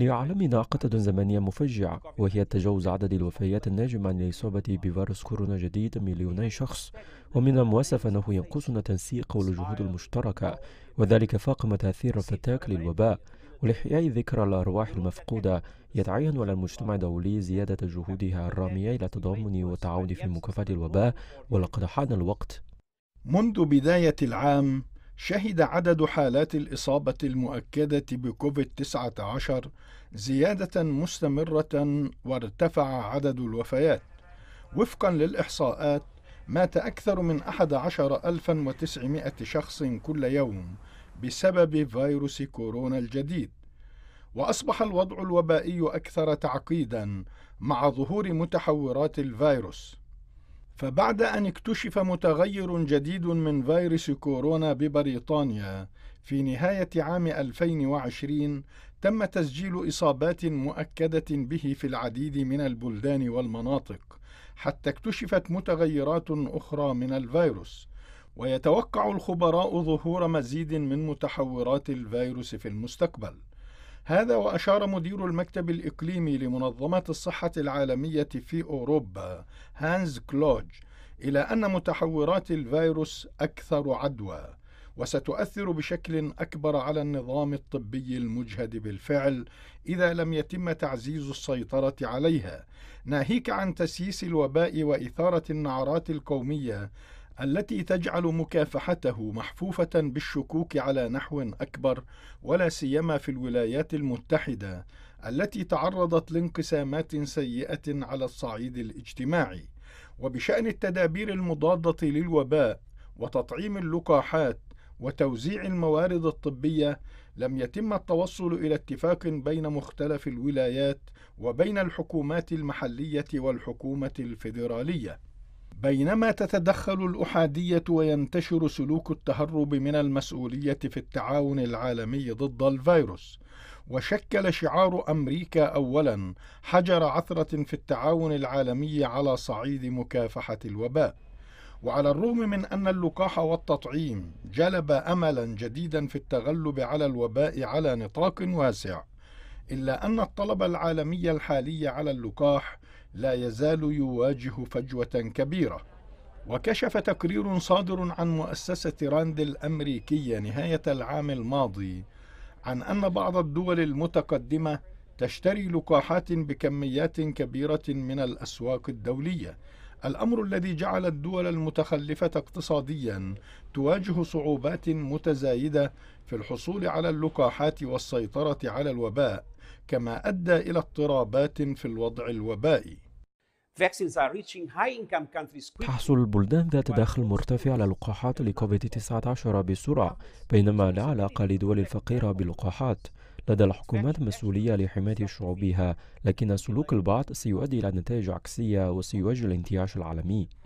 لعالمنا قطة زمنية مفجعة وهي تجاوز عدد الوفيات الناجمة عن الإصابة بفيروس كورونا جديد مليوني شخص ومن المؤسف أنه ينقصنا تنسيق والجهود المشتركة وذلك فاقم تأثير الفتاك للوباء ولحياء ذكرى الأرواح المفقودة يتعين على المجتمع الدولي زيادة جهودها الرامية إلى تضامن والتعاون في مكافحة الوباء ولقد حان الوقت منذ بداية العام شهد عدد حالات الإصابة المؤكدة بكوفيد-19 زيادة مستمرة وارتفع عدد الوفيات. وفقا للإحصاءات، مات أكثر من 11900 شخص كل يوم بسبب فيروس كورونا الجديد. وأصبح الوضع الوبائي أكثر تعقيدا مع ظهور متحورات الفيروس. فبعد أن اكتشف متغير جديد من فيروس كورونا ببريطانيا في نهاية عام 2020 تم تسجيل إصابات مؤكدة به في العديد من البلدان والمناطق حتى اكتشفت متغيرات أخرى من الفيروس ويتوقع الخبراء ظهور مزيد من متحورات الفيروس في المستقبل هذا وأشار مدير المكتب الإقليمي لمنظمة الصحة العالمية في أوروبا هانز كلوج إلى أن متحورات الفيروس أكثر عدوى وستؤثر بشكل أكبر على النظام الطبي المجهد بالفعل إذا لم يتم تعزيز السيطرة عليها ناهيك عن تسييس الوباء وإثارة النعرات القومية التي تجعل مكافحته محفوفة بالشكوك على نحو أكبر ولا سيما في الولايات المتحدة التي تعرضت لانقسامات سيئة على الصعيد الاجتماعي وبشأن التدابير المضادة للوباء وتطعيم اللقاحات وتوزيع الموارد الطبية لم يتم التوصل إلى اتفاق بين مختلف الولايات وبين الحكومات المحلية والحكومة الفيدرالية بينما تتدخل الأحادية وينتشر سلوك التهرب من المسؤولية في التعاون العالمي ضد الفيروس، وشكل شعار أمريكا أولاً حجر عثرة في التعاون العالمي على صعيد مكافحة الوباء. وعلى الرغم من أن اللقاح والتطعيم جلب أملاً جديداً في التغلب على الوباء على نطاق واسع، إلا أن الطلب العالمي الحالي على اللقاح لا يزال يواجه فجوة كبيرة وكشف تقرير صادر عن مؤسسة راند الأمريكية نهاية العام الماضي عن أن بعض الدول المتقدمة تشتري لقاحات بكميات كبيرة من الأسواق الدولية الأمر الذي جعل الدول المتخلفة اقتصاديا تواجه صعوبات متزايدة في الحصول على اللقاحات والسيطرة على الوباء، كما أدى إلى اضطرابات في الوضع الوبائي. تحصل البلدان ذات دخل مرتفع على لقاحات لكوفيد 19 بسرعة بينما لا علاقة لدول الفقيرة بلقاحات لدى الحكومات مسؤولية لحماية شعوبها لكن سلوك البعض سيؤدي إلى نتائج عكسية وسيؤجل الانتعاش العالمي